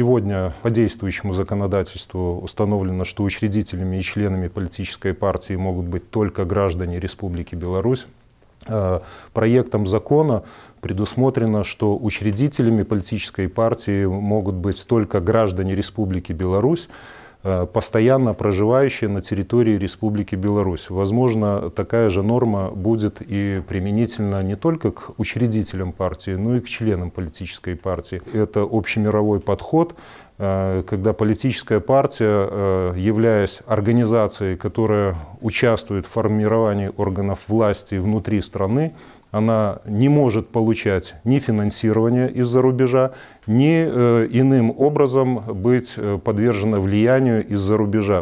Сегодня по действующему законодательству установлено, что учредителями и членами политической партии могут быть только граждане Республики Беларусь. Э, проектом закона предусмотрено, что учредителями политической партии могут быть только граждане Республики Беларусь, Э, постоянно проживающие на территории Республики Беларусь. Возможно, такая же норма будет и применительно не только к учредителям партии, но и к членам политической партии. Это общемировой подход, э, когда политическая партия, э, являясь организацией, которая участвует в формировании органов власти внутри страны, она не может получать ни финансирование из-за рубежа, ни э, иным образом быть э, подвержена влиянию из-за рубежа.